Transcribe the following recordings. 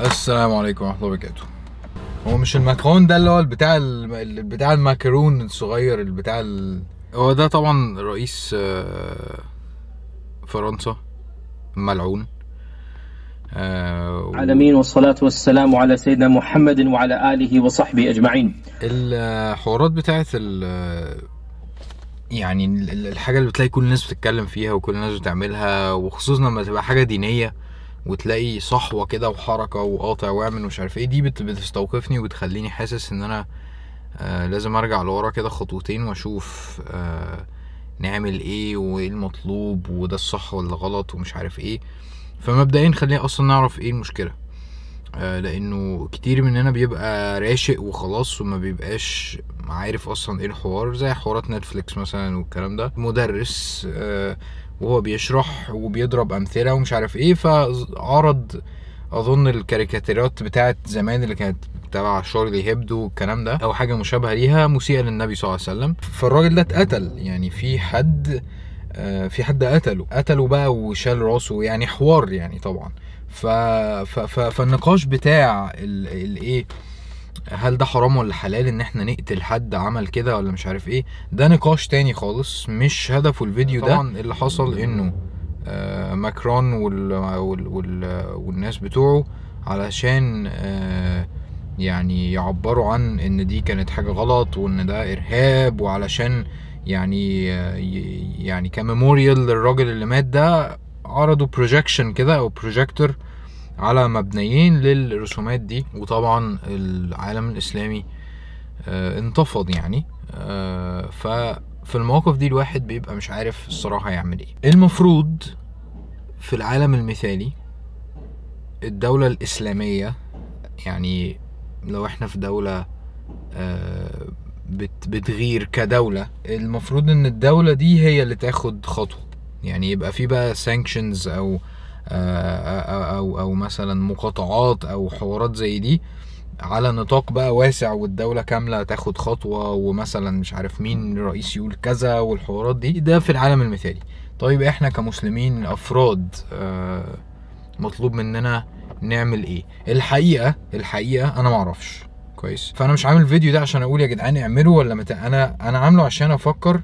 السلام عليكم ورحمه الله وبركاته هو مش الماكرون ده اللي هو بتاع البتاع بتاع الماكرون الصغير البتاع بتاع ال... هو ده طبعا رئيس آه، فرنسا ملعون آه العالمين والصلاة والسلام على سيدنا محمد وعلى آله وصحبه أجمعين الحوارات بتاعت يعني الحاجة اللي بتلاقي كل الناس بتتكلم فيها وكل الناس بتعملها وخصوصا لما تبقى حاجة دينية وتلاقي صحوه كده وحركه وقاطع واعمل ومش عارف ايه دي بتستوقفني وبتخليني حاسس ان انا آه، لازم ارجع لورا كده خطوتين واشوف آه، نعمل ايه وايه المطلوب وده الصح ولا غلط ومش عارف ايه فمبدئيا خلينا اصلا نعرف ايه المشكله آه، لانه كتير مننا بيبقى راشق وخلاص وما بيبقاش عارف اصلا ايه الحوار زي حوارات نتفليكس مثلا والكلام ده مدرس وهو بيشرح وبيضرب امثله ومش عارف ايه فعرض اظن الكاريكاتيرات بتاعت زمان اللي كانت تبع شارلي هيبدو والكلام ده او حاجه مشابهه ليها مسيئه للنبي صلى الله عليه وسلم فالراجل ده اتقتل يعني في حد آه، في حد قتله قتله بقى وشال راسه يعني حوار يعني طبعا ف... ف... ف... فالنقاش بتاع الايه ال... إيه، هل ده حرام ولا حلال ان احنا نقتل حد عمل كده ولا مش عارف ايه ده نقاش تاني خالص مش هدفه الفيديو طبعاً ده طبعا اللي حصل انه آه، ماكرون وال وال وال والناس بتوعه علشان آه، يعني يعبروا عن ان دي كانت حاجه غلط وان ده ارهاب وعلشان يعني آه، يعني كميموريال للراجل اللي مات ده عرضوا بروجكشن كده او بروجيكتور على مبنيين للرسومات دي وطبعا العالم الاسلامي آه، انتفض يعني آه، ففي المواقف دي الواحد بيبقى مش عارف الصراحة يعمل ايه المفروض في العالم المثالي الدولة الإسلامية يعني لو احنا في دولة آه، بتغير كدولة المفروض ان الدولة دي هي اللي تاخد خطوة يعني يبقى في بقى سانكشنز او او آه، آه، آه، او مثلا مقاطعات او حوارات زي دي على نطاق بقى واسع والدوله كامله تاخد خطوه ومثلا مش عارف مين رئيس يقول كذا والحوارات دي ده في العالم المثالي طيب احنا كمسلمين افراد مطلوب مننا نعمل ايه الحقيقه الحقيقه انا معرفش كويس فانا مش عامل الفيديو ده عشان اقول يا جدعان اعملوا ولا مت... انا انا عامله عشان افكر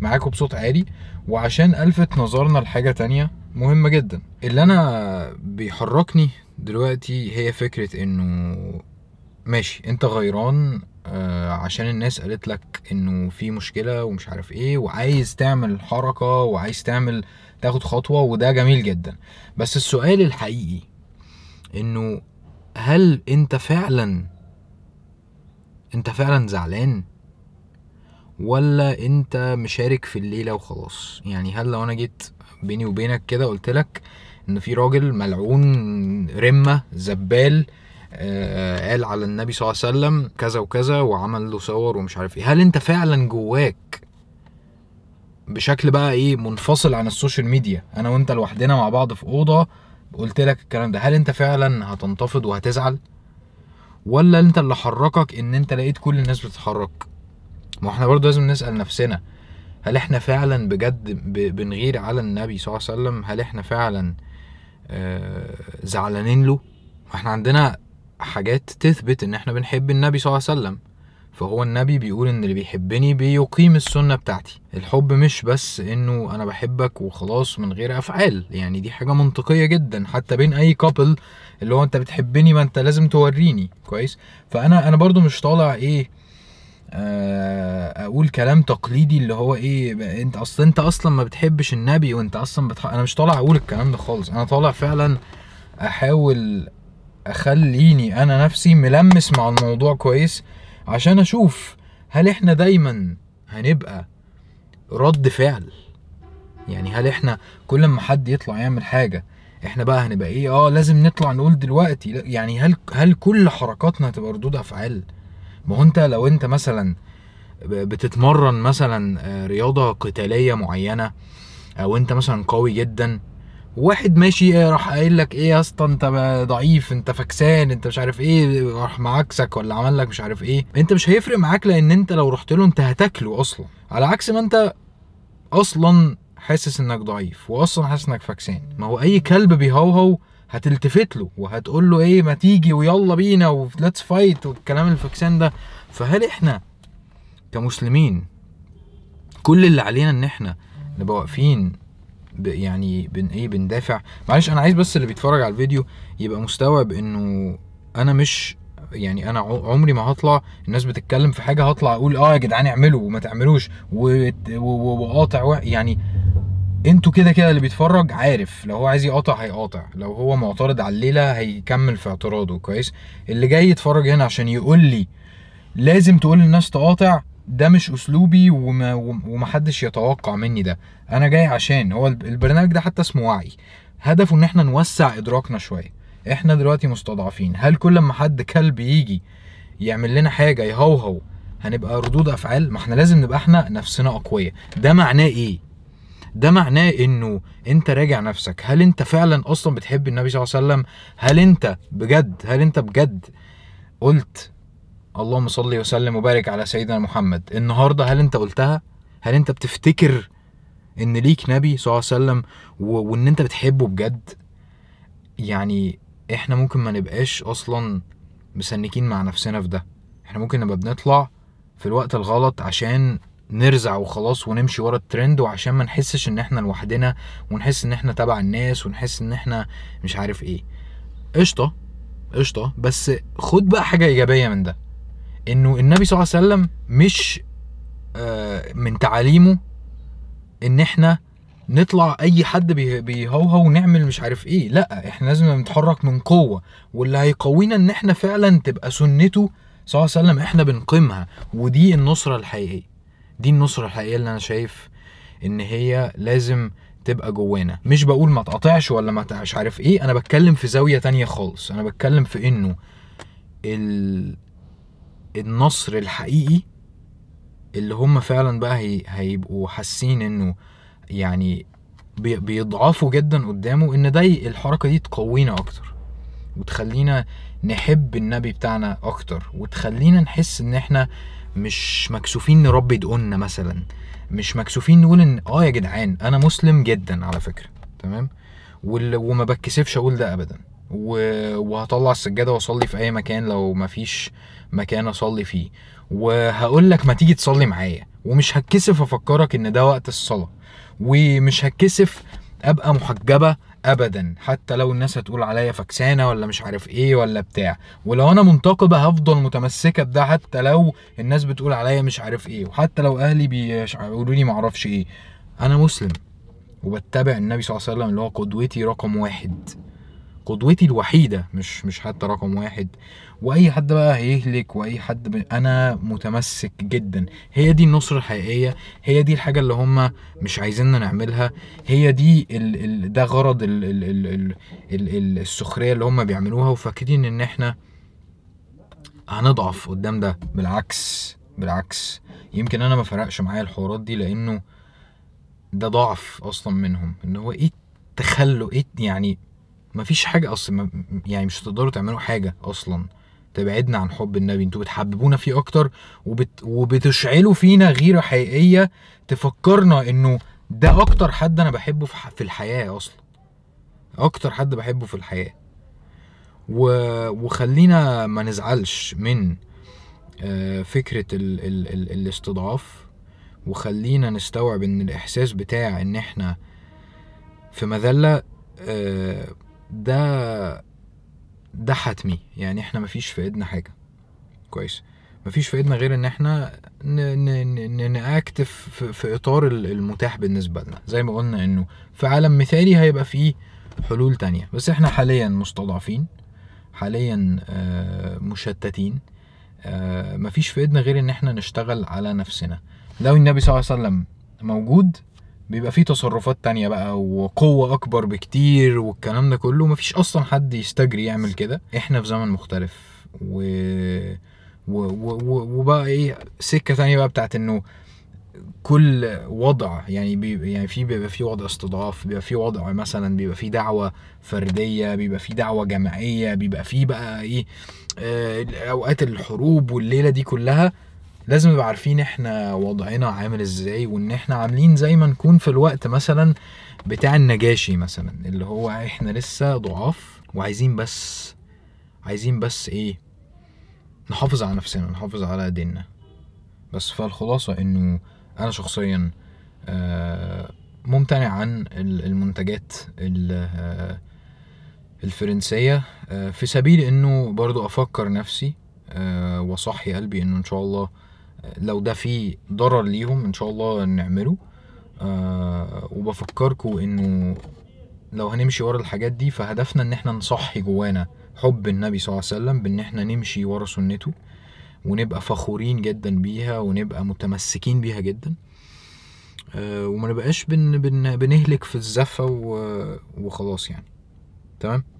معاكم بصوت عالي وعشان الفت نظرنا لحاجه تانية مهمه جدا اللي انا بيحركني دلوقتي هي فكره انه ماشي انت غيران آه، عشان الناس قالت لك انه في مشكله ومش عارف ايه وعايز تعمل حركه وعايز تعمل تاخد خطوه وده جميل جدا بس السؤال الحقيقي انه هل انت فعلا انت فعلا زعلان ولا انت مشارك في الليله وخلاص يعني هل لو انا جيت بيني وبينك كده قلت لك ان في راجل ملعون رمه زبال آه، قال على النبي صلى الله عليه وسلم كذا وكذا وعمل له صور ومش عارف ايه هل انت فعلا جواك بشكل بقى ايه منفصل عن السوشيال ميديا انا وانت لوحدنا مع بعض في اوضه قلت لك الكلام ده هل انت فعلا هتنتفض وهتزعل ولا انت اللي حركك ان انت لقيت كل الناس بتتحرك ما احنا برضه لازم نسال نفسنا هل احنا فعلا بجد بنغير على النبي صلى الله عليه وسلم هل احنا فعلا آه، زعلانين له احنا عندنا حاجات تثبت ان احنا بنحب النبي صلى الله عليه وسلم فهو النبي بيقول ان اللي بيحبني بيقيم السنة بتاعتي الحب مش بس انه انا بحبك وخلاص من غير افعال يعني دي حاجة منطقية جدا حتى بين اي كابل اللي هو انت بتحبني ما انت لازم توريني كويس فانا انا برضو مش طالع ايه آه، اقول كلام تقليدي اللي هو ايه انت اصل انت اصلا ما بتحبش النبي وانت اصلا بتح... انا مش طالع اقول الكلام ده خالص انا طالع فعلا احاول اخليني انا نفسي ملمس مع الموضوع كويس عشان اشوف هل احنا دايما هنبقى رد فعل يعني هل احنا كل ما حد يطلع يعمل حاجه احنا بقى هنبقى ايه اه لازم نطلع نقول دلوقتي يعني هل هل كل حركاتنا هتبقى ردود افعال ما هو انت لو انت مثلا بتتمرن مثلا آه، رياضه قتاليه معينه او انت مثلا قوي جدا واحد ماشي آه، راح قايل لك ايه يا اسطى انت ضعيف انت فكسان انت مش عارف ايه راح معاكسك ولا عمل لك مش عارف ايه انت مش هيفرق معاك لان انت لو رحت له انت هتاكله اصلا على عكس ما انت اصلا حاسس انك ضعيف واصلا حاسس انك فكسان ما هو اي كلب بيهوهو هتلتفت له وهتقول له ايه ما تيجي ويلا بينا وليتس فايت والكلام الفكسان ده فهل احنا كمسلمين كل اللي علينا ان احنا نبقى واقفين يعني بن ايه بندافع معلش انا عايز بس اللي بيتفرج على الفيديو يبقى مستوعب انه انا مش يعني انا عمري ما هطلع الناس بتتكلم في حاجه هطلع اقول اه يا جدعان اعملوا وما تعملوش وقاطع يعني انتوا كده كده اللي بيتفرج عارف لو هو عايز يقاطع هيقاطع لو هو معترض على الليله هيكمل في اعتراضه كويس اللي جاي يتفرج هنا عشان يقول لي لازم تقول للناس تقاطع ده مش اسلوبي وما ومحدش يتوقع مني ده انا جاي عشان هو البرنامج ده حتى اسمه وعي هدفه ان احنا نوسع ادراكنا شويه احنا دلوقتي مستضعفين هل كل ما حد كلب يجي يعمل لنا حاجه يهوهو هنبقى ردود افعال ما احنا لازم نبقى احنا نفسنا اقوياء ده معناه ايه ده معناه انه انت راجع نفسك هل انت فعلا اصلا بتحب النبي صلى الله عليه وسلم هل انت بجد هل انت بجد قلت اللهم صل وسلم وبارك على سيدنا محمد النهارده هل انت قلتها هل انت بتفتكر ان ليك نبي صلى الله عليه وسلم وان انت بتحبه بجد يعني احنا ممكن ما نبقاش اصلا مسنكين مع نفسنا في ده احنا ممكن نبقى بنطلع في الوقت الغلط عشان نرزع وخلاص ونمشي ورا الترند وعشان ما نحسش ان احنا لوحدنا ونحس ان احنا تبع الناس ونحس ان احنا مش عارف ايه قشطه قشطه بس خد بقى حاجه ايجابيه من ده انه النبي صلى الله عليه وسلم مش آه، من تعاليمه ان احنا نطلع اي حد بيهوها ونعمل مش عارف ايه لا احنا لازم نتحرك من قوه واللي هيقوينا ان احنا فعلا تبقى سنته صلى الله عليه وسلم احنا بنقيمها ودي النصره الحقيقيه دي النصرة الحقيقية اللي أنا شايف إن هي لازم تبقى جوانا مش بقول ما تقطعش ولا ما مش عارف ايه انا بتكلم في زاويه تانية خالص انا بتكلم في انه ال... النصر الحقيقي اللي هم فعلا بقى هي... هيبقوا حاسين انه يعني بي... بيضعفوا جدا قدامه ان ده الحركه دي تقوينا اكتر وتخلينا نحب النبي بتاعنا اكتر وتخلينا نحس ان احنا مش مكسوفين نربي دقوننا مثلا مش مكسوفين نقول ان اه يا جدعان انا مسلم جدا على فكره تمام وما بتكسفش اقول ده ابدا و... وهطلع السجاده واصلي في اي مكان لو مفيش مكان اصلي فيه وهقول لك ما تيجي تصلي معايا ومش هتكسف افكرك ان ده وقت الصلاه ومش هتكسف ابقى محجبه ابدا حتى لو الناس هتقول عليا فكسانه ولا مش عارف ايه ولا بتاع ولو انا منتقبه هفضل متمسكه بده حتى لو الناس بتقول عليا مش عارف ايه وحتى لو اهلي بيقولوا لي معرفش ايه انا مسلم وبتبع النبي صلى الله عليه وسلم اللي هو قدوتي رقم واحد قدوتي الوحيده مش مش حتى رقم واحد واي حد بقى هيهلك واي حد ب... انا متمسك جدا هي دي النصره الحقيقيه هي دي الحاجه اللي هم مش عايزيننا نعملها هي دي ال... ال... ده غرض ال... ال... ال... ال... ال... السخريه اللي هم بيعملوها وفاكرين ان احنا هنضعف قدام ده بالعكس بالعكس يمكن انا ما فرقش معايا الحوارات دي لانه ده ضعف اصلا منهم ان هو ايه تخلوا ايه يعني مفيش حاجه اصلا يعني مش هتقدروا تعملوا حاجه اصلا تبعدنا عن حب النبي انتوا بتحببونا فيه اكتر وبت... وبتشعلوا فينا غيره حقيقيه تفكرنا انه ده اكتر حد انا بحبه في, ح... في الحياه اصلا اكتر حد بحبه في الحياه و... وخلينا ما نزعلش من آه، فكره ال... ال... ال... الاستضعاف وخلينا نستوعب ان الاحساس بتاع ان احنا في مذله آه، ده ده حتمي يعني احنا مفيش في ايدنا حاجه كويس مفيش في ايدنا غير ان احنا نأكتف في, في اطار المتاح بالنسبه لنا زي ما قلنا انه في عالم مثالي هيبقى فيه حلول تانية بس احنا حاليا مستضعفين حاليا آه، مشتتين آه، مفيش في ايدنا غير ان احنا نشتغل على نفسنا لو النبي صلى الله عليه وسلم موجود بيبقى فيه تصرفات تانية بقى وقوة أكبر بكتير والكلام ده كله مفيش أصلا حد يستجري يعمل كده إحنا في زمن مختلف و... و... و... وبقى إيه سكة تانية بقى بتاعت إنه كل وضع يعني بيبقى يعني في بيبقى في وضع استضعاف بيبقى في وضع مثلا بيبقى في دعوه فرديه بيبقى في دعوه جماعيه بيبقى في بقى ايه آه، اوقات الحروب والليله دي كلها لازم نبقى عارفين احنا وضعنا عامل ازاي وان احنا عاملين زي ما نكون في الوقت مثلا بتاع النجاشي مثلا اللي هو احنا لسه ضعاف وعايزين بس عايزين بس ايه نحافظ على نفسنا نحافظ على ديننا بس فالخلاصة انه انا شخصيا آه، ممتنع عن المنتجات آه، الفرنسية آه، في سبيل انه برضو افكر نفسي وصحي قلبي انه ان شاء الله لو ده فيه ضرر ليهم ان شاء الله نعمله آه وبفكركم انه لو هنمشي ورا الحاجات دي فهدفنا ان احنا نصحي جوانا حب النبي صلى الله عليه وسلم بان احنا نمشي ورا سنته ونبقى فخورين جدا بيها ونبقى متمسكين بيها جدا آه وما نبقاش بن بن بنهلك في الزفه وخلاص يعني تمام